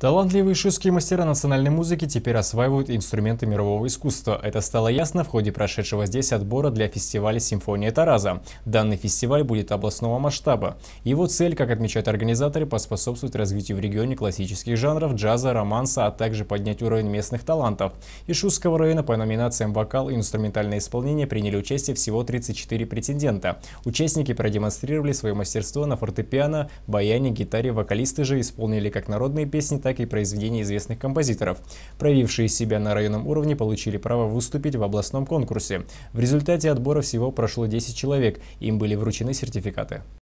Талантливые шуйские мастера национальной музыки теперь осваивают инструменты мирового искусства. Это стало ясно в ходе прошедшего здесь отбора для фестиваля «Симфония Тараза». Данный фестиваль будет областного масштаба. Его цель, как отмечают организаторы, поспособствовать развитию в регионе классических жанров, джаза, романса, а также поднять уровень местных талантов. Из Шусского района по номинациям «Вокал» и «Инструментальное исполнение» приняли участие всего 34 претендента. Участники продемонстрировали свое мастерство на фортепиано, баяне, гитаре, вокалисты же исполнили как народные песни, так и произведения известных композиторов. Проявившие себя на районном уровне получили право выступить в областном конкурсе. В результате отбора всего прошло 10 человек, им были вручены сертификаты.